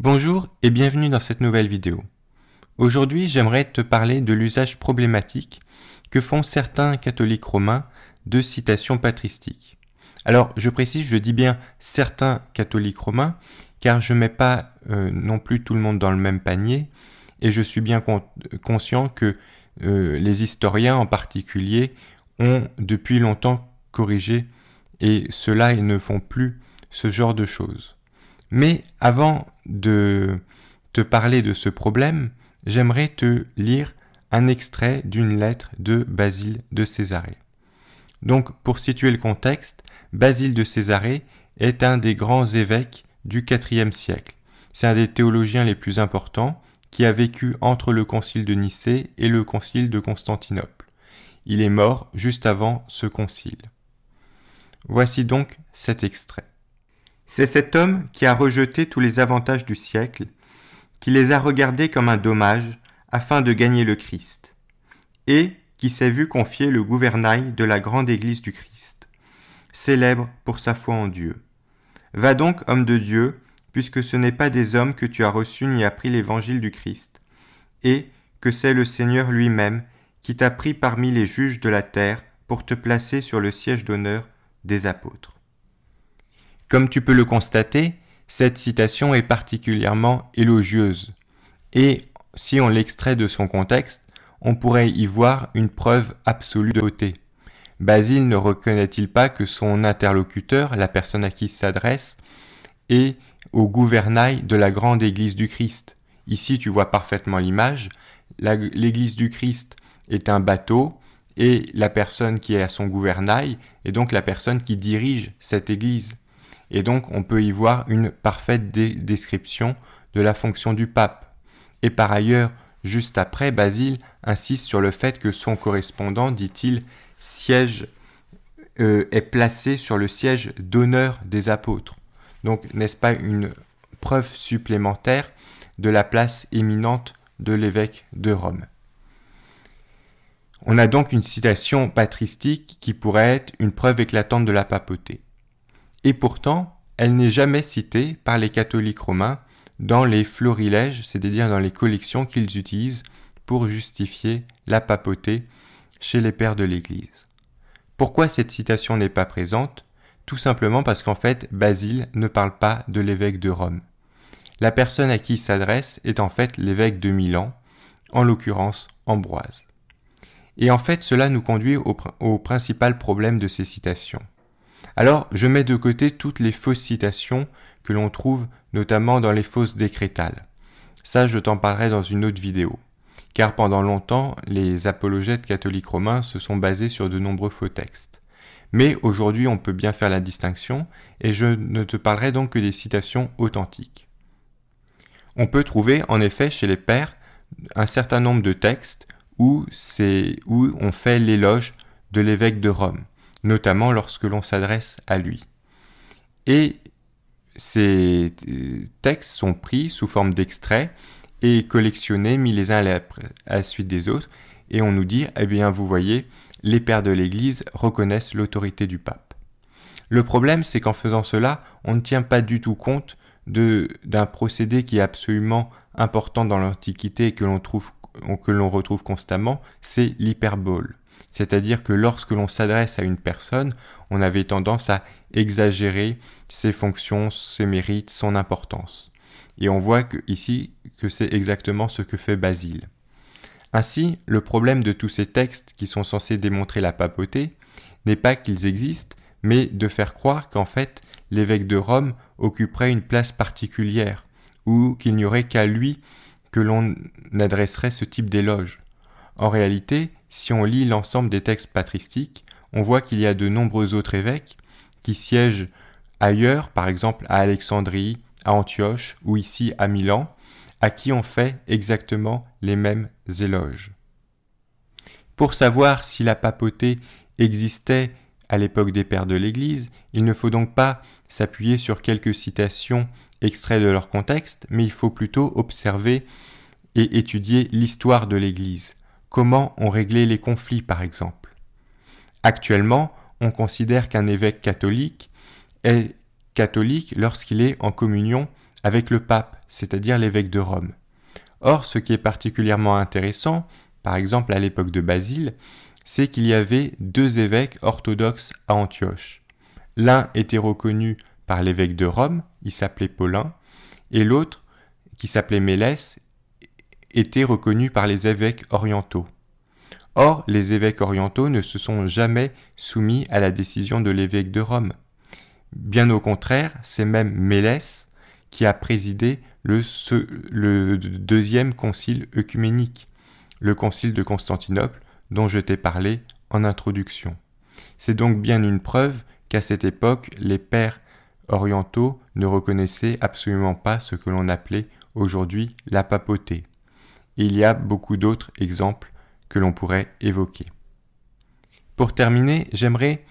Bonjour et bienvenue dans cette nouvelle vidéo. Aujourd'hui j'aimerais te parler de l'usage problématique que font certains catholiques romains de citations patristiques. Alors je précise, je dis bien certains catholiques romains car je ne mets pas euh, non plus tout le monde dans le même panier et je suis bien conscient que euh, les historiens en particulier ont depuis longtemps corrigé et cela ils ne font plus ce genre de choses. Mais avant de te parler de ce problème, j'aimerais te lire un extrait d'une lettre de Basile de Césarée. Donc, pour situer le contexte, Basile de Césarée est un des grands évêques du IVe siècle. C'est un des théologiens les plus importants qui a vécu entre le concile de Nicée et le concile de Constantinople. Il est mort juste avant ce concile. Voici donc cet extrait. C'est cet homme qui a rejeté tous les avantages du siècle, qui les a regardés comme un dommage afin de gagner le Christ, et qui s'est vu confier le gouvernail de la grande Église du Christ, célèbre pour sa foi en Dieu. Va donc, homme de Dieu, puisque ce n'est pas des hommes que tu as reçus ni appris l'évangile du Christ, et que c'est le Seigneur lui-même qui t'a pris parmi les juges de la terre pour te placer sur le siège d'honneur des apôtres. Comme tu peux le constater, cette citation est particulièrement élogieuse, et si on l'extrait de son contexte, on pourrait y voir une preuve absolue de beauté. Basile ne reconnaît-il pas que son interlocuteur, la personne à qui il s'adresse, est au gouvernail de la grande Église du Christ Ici, tu vois parfaitement l'image. L'Église du Christ est un bateau et la personne qui est à son gouvernail est donc la personne qui dirige cette Église. Et donc on peut y voir une parfaite description de la fonction du pape. Et par ailleurs, juste après, Basile insiste sur le fait que son correspondant, dit-il, siège euh, est placé sur le siège d'honneur des apôtres. Donc n'est-ce pas une preuve supplémentaire de la place éminente de l'évêque de Rome on a donc une citation patristique qui pourrait être une preuve éclatante de la papauté et pourtant elle n'est jamais citée par les catholiques romains dans les florilèges, c'est-à-dire dans les collections qu'ils utilisent pour justifier la papauté chez les pères de l'Église. Pourquoi cette citation n'est pas présente Tout simplement parce qu'en fait, Basile ne parle pas de l'évêque de Rome. La personne à qui il s'adresse est en fait l'évêque de Milan, en l'occurrence Ambroise. Et en fait, cela nous conduit au, au principal problème de ces citations. Alors je mets de côté toutes les fausses citations que l'on trouve notamment dans les fausses décrétales. Ça je t'en parlerai dans une autre vidéo. Car pendant longtemps, les apologètes catholiques romains se sont basés sur de nombreux faux textes. Mais aujourd'hui on peut bien faire la distinction, et je ne te parlerai donc que des citations authentiques. On peut trouver en effet chez les pères un certain nombre de textes où, où on fait l'éloge de l'évêque de Rome notamment lorsque l'on s'adresse à lui. Et ces euh, textes sont pris sous forme d'extraits et collectionnés, mis les uns à la, suite des autres, et on nous dit, eh bien vous voyez, les pères de l'Église reconnaissent l'autorité du pape. Le problème, c'est qu'en faisant cela, on ne tient pas du tout compte d'un procédé qui est absolument important dans l'Antiquité et que l'on retrouve constamment, c'est l'hyperbole. C'est-à-dire que lorsque l'on s'adresse à une personne, on avait tendance à exagérer ses fonctions, ses mérites, son importance. Et on voit ici que c'est exactement ce que fait Basile. Ainsi, le problème de tous ces textes qui sont censés démontrer la papauté n'est pas qu'ils existent, mais de faire croire qu'en fait l'évêque de Rome occuperait une place particulière, ou qu'il n'y aurait qu'à lui que l'on adresserait ce type d'éloge. En réalité, si on lit l'ensemble des textes patristiques, on voit qu'il y a de nombreux autres évêques qui siègent ailleurs, par exemple à Alexandrie, à Antioche ou ici à Milan, à qui on fait exactement les mêmes éloges. Pour savoir si la papauté existait à l'époque des pères de l'Église, il ne faut donc pas s'appuyer sur quelques citations extraites de leur contexte, mais il faut plutôt observer et étudier l'histoire de l'Église, comment on réglait les conflits par exemple. Actuellement, on considère qu'un évêque catholique est catholique lorsqu'il est en communion avec le pape, c'est-à-dire l'évêque de Rome. Or, ce qui est particulièrement intéressant, par exemple à l'époque de Basile, c'est qu'il y avait deux évêques orthodoxes à Antioche. L'un était reconnu par l'évêque de Rome, il s'appelait Paulin, et l'autre, qui s'appelait Mélès, étaient reconnus par les évêques orientaux. Or, les évêques orientaux ne se sont jamais soumis à la décision de l'évêque de Rome. Bien au contraire, c'est même Mélès qui a présidé le, deuxième concile œcuménique, le concile de Constantinople dont je t'ai parlé en introduction. C'est donc bien une preuve qu'à cette époque, les pères orientaux ne reconnaissaient absolument pas ce que l'on appelait aujourd'hui la papauté il y a beaucoup d'autres exemples que l'on pourrait évoquer. Pour terminer, j'aimerais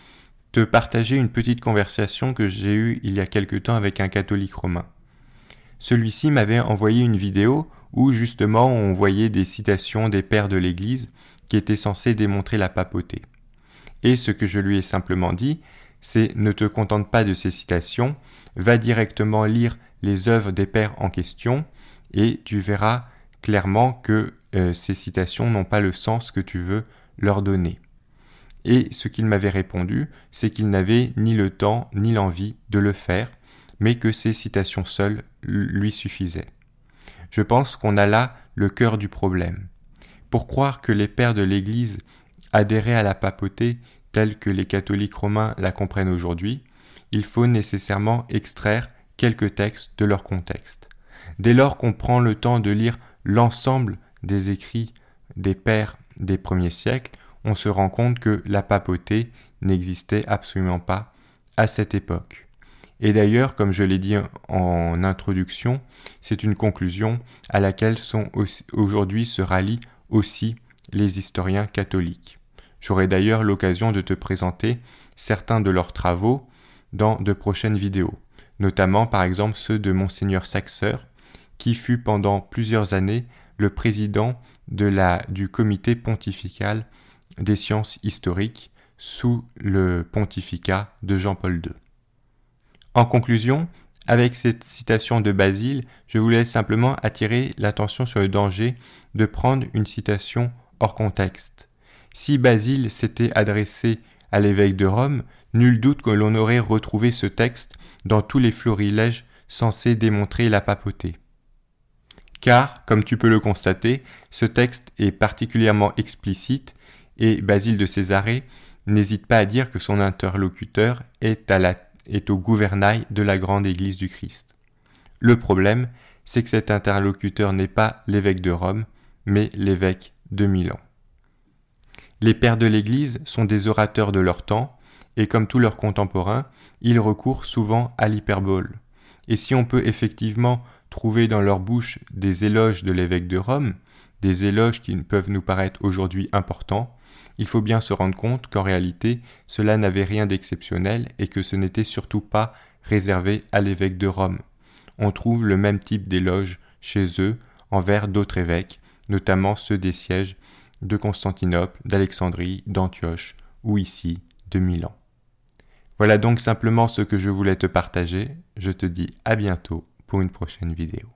te partager une petite conversation que j'ai eue il y a quelque temps avec un catholique romain. Celui-ci m'avait envoyé une vidéo où justement on voyait des citations des pères de l'Église qui étaient censés démontrer la papauté. Et ce que je lui ai simplement dit, c'est ne te contente pas de ces citations, va directement lire les œuvres des pères en question, et tu verras clairement que euh, ces citations n'ont pas le sens que tu veux leur donner. Et ce qu'il m'avait répondu, c'est qu'il n'avait ni le temps ni l'envie de le faire, mais que ces citations seules lui suffisaient. Je pense qu'on a là le cœur du problème. Pour croire que les pères de l'Église adhéraient à la papauté telle que les catholiques romains la comprennent aujourd'hui, il faut nécessairement extraire quelques textes de leur contexte. Dès lors qu'on prend le temps de lire l'ensemble des écrits des pères des premiers siècles, on se rend compte que la papauté n'existait absolument pas à cette époque. Et d'ailleurs, comme je l'ai dit en introduction, c'est une conclusion à laquelle sont aujourd'hui se rallient aussi les historiens catholiques. J'aurai d'ailleurs l'occasion de te présenter certains de leurs travaux dans de prochaines vidéos, notamment par exemple ceux de monseigneur Saxeur, qui fut pendant plusieurs années le président de la, du comité pontifical des sciences historiques sous le pontificat de Jean-Paul II. En conclusion, avec cette citation de Basile, je voulais simplement attirer l'attention sur le danger de prendre une citation hors contexte. Si Basile s'était adressé à l'évêque de Rome, nul doute que l'on aurait retrouvé ce texte dans tous les florilèges censés démontrer la papauté car, comme tu peux le constater, ce texte est particulièrement explicite et Basile de Césarée n'hésite pas à dire que son interlocuteur est, est au gouvernail de la grande Église du Christ. Le problème, c'est que cet interlocuteur n'est pas l'évêque de Rome, mais l'évêque de Milan. Les pères de l'Église sont des orateurs de leur temps, et comme tous leurs contemporains, ils recourent souvent à l'hyperbole et si on peut effectivement trouver dans leur bouche des éloges de l'évêque de Rome, des éloges qui peuvent nous paraître aujourd'hui importants, il faut bien se rendre compte qu'en réalité cela n'avait rien d'exceptionnel et que ce n'était surtout pas réservé à l'évêque de Rome. On trouve le même type d'éloges chez eux envers d'autres évêques, notamment ceux des sièges de Constantinople, d'Alexandrie, d'Antioche ou ici de Milan. Voilà donc simplement ce que je voulais te partager. Je te dis à bientôt pour une prochaine vidéo.